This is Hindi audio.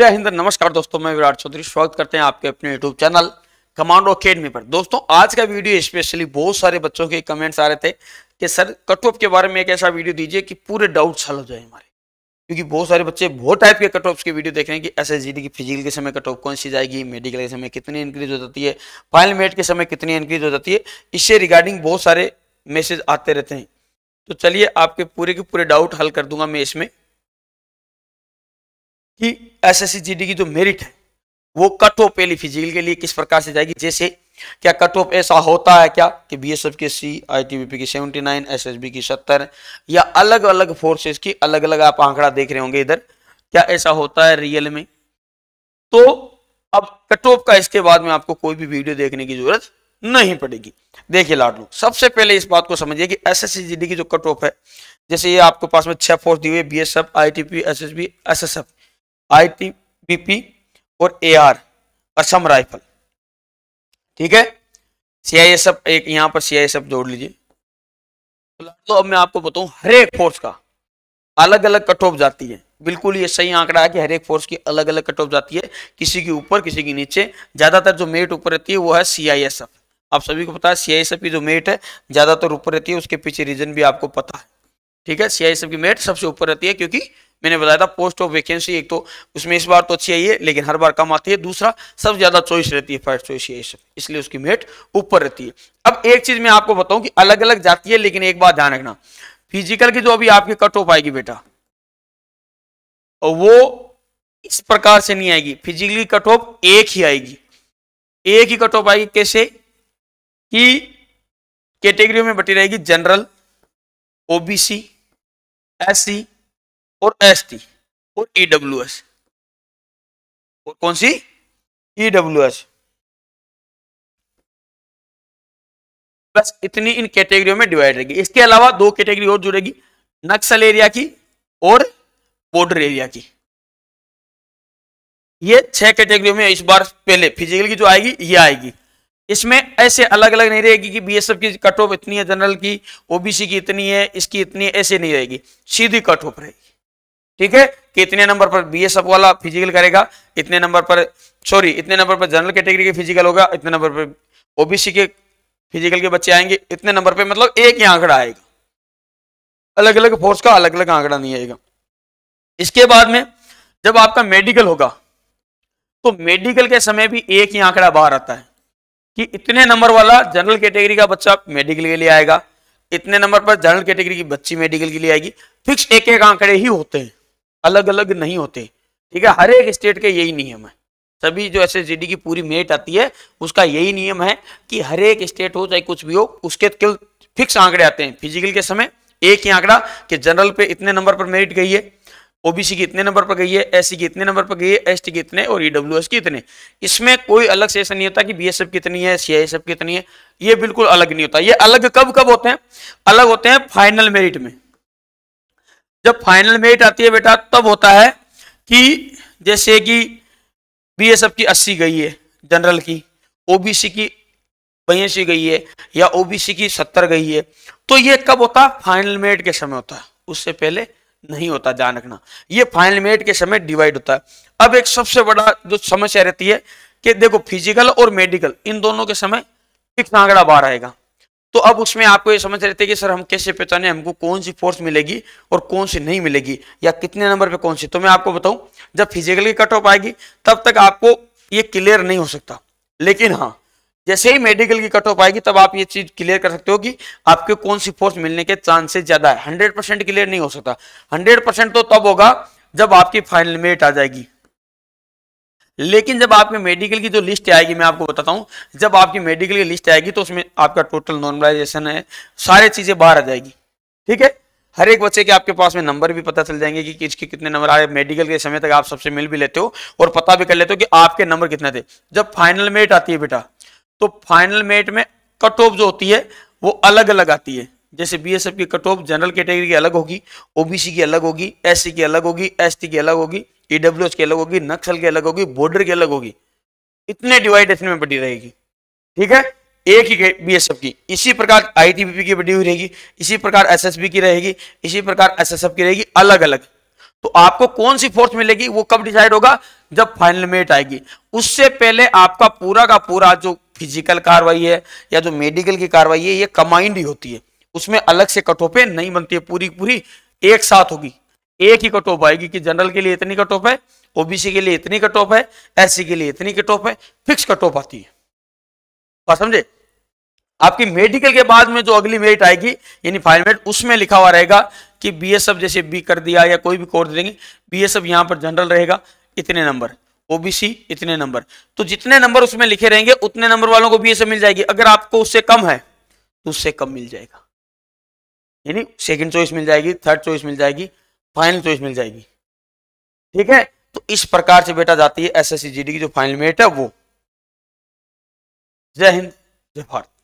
जय हिंद नमस्कार दोस्तों मैं विराट चौधरी स्वागत करते हैं आपके अपने यूट्यूब चैनल कमांडो अकेडमी पर दोस्तों आज का वीडियो स्पेशली बहुत सारे बच्चों के कमेंट्स आ रहे थे कि सर कट ऑफ के बारे में एक ऐसा वीडियो दीजिए कि पूरे डाउट्स हल हो जाए हमारे क्योंकि बहुत सारे बच्चे बहुत टाइप के कट ऑफ के वीडियो देख रहे हैं कि एस की फिजिकल के समय कट ऑफ कौन सी जाएगी मेडिकल के समय कितनी इंक्रीज हो जाती है फाइनल मेट के समय कितनी इंक्रीज हो जाती है इससे रिगार्डिंग बहुत सारे मैसेज आते रहते हैं तो चलिए आपके पूरे के पूरे डाउट हल कर दूंगा मैं इसमें कि एसएससी जीडी की जो मेरिट है वो कट ऑफ पहली फिजिकल के लिए किस प्रकार से जाएगी जैसे क्या कट ऑफ ऐसा होता है क्या कि बीएसएफ के सी आईटीबीपी की 79 एसएसबी की 70 या अलग अलग फोर्सेस की अलग अलग आप आंकड़ा देख रहे होंगे इधर क्या ऐसा होता है रियल में तो अब कट ऑफ का इसके बाद में आपको कोई भी वीडियो देखने की जरूरत नहीं पड़ेगी देखिए लाडलो सबसे पहले इस बात को समझिए कि एसएससीजीडी की जो कट ऑफ है जैसे ये आपके पास में छह फोर्स दी हुई है BSF ITP SSB SSF ITBP और एआर असम राइफल ठीक है सीआईएसएफ एक यहां पर सीआईएसएफ जोड़ लीजिए तो अब मैं आपको बताऊं हर एक फोर्स का अलग अलग कट ऑफ जाती है बिल्कुल ये सही आंकड़ा है कि हर एक फोर्स की अलग अलग कट ऑफ जाती है किसी के ऊपर किसी के नीचे ज्यादातर जो मेट ऊपर रहती है वो है सीआईएसएफ आप सभी को पता है सीआईएसएफ की जो मेट है ज्यादातर ऊपर रहती है उसके पीछे रीजन भी आपको पता है ठीक है सीआईएसएफ की मेट सबसे ऊपर रहती है क्योंकि मैंने बताया था पोस्ट ऑफ वैकेंसी एक तो उसमें इस बार तो अच्छी आई है लेकिन हर बार कम आती है दूसरा सबसे ज्यादा चॉइस रहती है फर्स्ट चॉइस ये सब इसलिए उसकी मेट ऊपर रहती है अब एक चीज मैं आपको बताऊं कि अलग अलग जाती है लेकिन एक बात ध्यान रखना फिजिकल की जो अभी आपकी कट ऑफ आएगी बेटा वो इस प्रकार से नहीं आएगी फिजिकली कट ऑफ एक ही आएगी एक ही कट ऑफ आएगी कैसे कि कैटेगरी में बटी रहेगी जनरल ओबीसी एससी और एस टी और ई डब्ल्यू एस और कौन सी ई डब्ल्यू एस बस इतनी इन कैटेगरियों में डिवाइड रहेगी इसके अलावा दो कैटेगरी और जुड़ेगी नक्सल एरिया की और बॉर्डर एरिया की ये छह कैटेगरी में इस बार पहले फिजिकल की जो आएगी ये आएगी इसमें ऐसे अलग अलग नहीं रहेगी कि बीएसएफ की कट ऑफ इतनी है जनरल की ओबीसी की इतनी है इसकी इतनी है ऐसे नहीं रहेगी सीधी कट ऑफ रहेगी ठीक है कि इतने नंबर पर बी सब वाला फिजिकल करेगा इतने नंबर पर सॉरी इतने नंबर पर जनरल कैटेगरी के फिजिकल होगा इतने नंबर पर ओबीसी के फिजिकल के बच्चे आएंगे इतने नंबर पर मतलब एक ही आंकड़ा आएगा अलग अलग फोर्स का अलग अलग आंकड़ा नहीं आएगा इसके बाद में जब आपका मेडिकल होगा तो मेडिकल के समय भी एक ही आंकड़ा बाहर आता है कि इतने नंबर वाला जनरल कैटेगरी का बच्चा मेडिकल के लिए आएगा इतने नंबर पर जनरल कैटेगरी की बच्ची मेडिकल के लिए आएगी फिक्स एक एक आंकड़े ही होते हैं अलग अलग नहीं होते ठीक है हर एक स्टेट के यही नियम है सभी जो एस की पूरी मेट आती है उसका यही नियम है कि हर एक स्टेट हो चाहे कुछ भी हो उसके केवल फिक्स आंकड़े आते हैं फिजिकल के समय एक ही आंकड़ा कि जनरल पे इतने नंबर पर मेरिट गई है ओबीसी की इतने नंबर पर गई है एससी की इतने नंबर पर गई है एसटी की इतने और ईडब्ल्यू e की इतने इसमें कोई अलग से ऐसा नहीं होता कि बीएसएफ कितनी है सीआईएसएफ कितनी है ये बिल्कुल अलग नहीं होता ये अलग कब कब होते हैं अलग होते हैं फाइनल मेरिट में जब फाइनल मेरिट आती है बेटा तब होता है कि जैसे कि बी एस एफ की अस्सी गई है जनरल की ओबीसी की बयासी गई है या ओबीसी की सत्तर गई है तो ये कब होता फाइनल मेरिट के समय होता है उससे पहले नहीं होता ध्यान रखना ये फाइनल मेरिट के समय डिवाइड होता है अब एक सबसे बड़ा जो समस्या रहती है कि देखो फिजिकल और मेडिकल इन दोनों के समय फिक्स आंकड़ा बार आएगा तो अब उसमें आपको ये समझ रहे थे कि सर हम कैसे पहचाने हमको कौन सी फोर्स मिलेगी और कौन सी नहीं मिलेगी या कितने नंबर पे कौन सी तो मैं आपको बताऊं जब फिजिकल की कट ऑफ आएगी तब तक आपको ये क्लियर नहीं हो सकता लेकिन हाँ जैसे ही मेडिकल की कट ऑफ आएगी तब आप ये चीज क्लियर कर सकते हो कि आपके कौन सी फोर्स मिलने के चांसेस ज्यादा है हंड्रेड परसेंट क्लियर नहीं हो सकता हंड्रेड परसेंट तो तब होगा जब आपकी फाइनल मेट आ जाएगी लेकिन जब आपके मेडिकल की जो लिस्ट आएगी मैं आपको बताता हूँ जब आपकी मेडिकल की लिस्ट आएगी तो उसमें आपका टोटल नॉर्मलाइजेशन है सारी चीज़ें बाहर आ जाएगी ठीक है हर एक बच्चे के आपके पास में नंबर भी पता चल जाएंगे कि किसके कितने नंबर आए मेडिकल के समय तक आप सबसे मिल भी लेते हो और पता भी कर लेते हो कि आपके नंबर कितने थे जब फाइनल मेट आती है बेटा तो फाइनल मेट में कट ऑफ जो होती है वो अलग अलग आती है जैसे बी की कट ऑफ जनरल कैटेगरी की अलग होगी ओबीसी की अलग होगी एससी की अलग होगी एसटी की अलग होगी ईडब्ल्यू e की अलग होगी नक्सल की अलग होगी बॉर्डर की अलग होगी इतने डिवाइड इसमें बटी रहेगी ठीक है एक ही बीएसएफ की इसी प्रकार आईटीबीपी की बटी हुई रहेगी इसी प्रकार एसएसबी की रहेगी इसी प्रकार एसएसएफ की रहेगी अलग अलग तो आपको कौन सी फोर्स मिलेगी वो कब डिसाइड होगा जब फाइनल मेट आएगी उससे पहले आपका पूरा का पूरा जो फिजिकल कार्रवाई है या जो मेडिकल की कार्रवाई है ये कमाइंड ही होती है उसमें अलग से कटोपे नहीं बनती है पूरी पूरी एक साथ होगी एक ही कट ऑफ आएगी कि जनरल के लिए इतनी कट ऑफ है ओबीसी के लिए इतनी कट ऑफ है एससी के लिए इतनी कट ऑफ है फिक्स कट ऑफ आती है बात समझे आपकी मेडिकल के बाद में जो अगली मेरिट आएगी यानी फाइनल मेरिट उसमें लिखा हुआ रहेगा कि बी एस एफ जैसे बी कर दिया या कोई भी कोर्स देंगे बी एस एफ यहाँ पर जनरल रहेगा इतने नंबर ओबीसी इतने नंबर तो जितने नंबर उसमें लिखे रहेंगे उतने नंबर वालों को बी एस एफ मिल जाएगी अगर आपको उससे कम है तो उससे कम मिल जाएगा यानी सेकंड चॉइस मिल जाएगी थर्ड चॉइस मिल जाएगी फाइनल चॉइस तो मिल जाएगी ठीक है तो इस प्रकार से बेटा जाती है एस एस की जो फाइनल मेट है वो जय हिंद जय भारत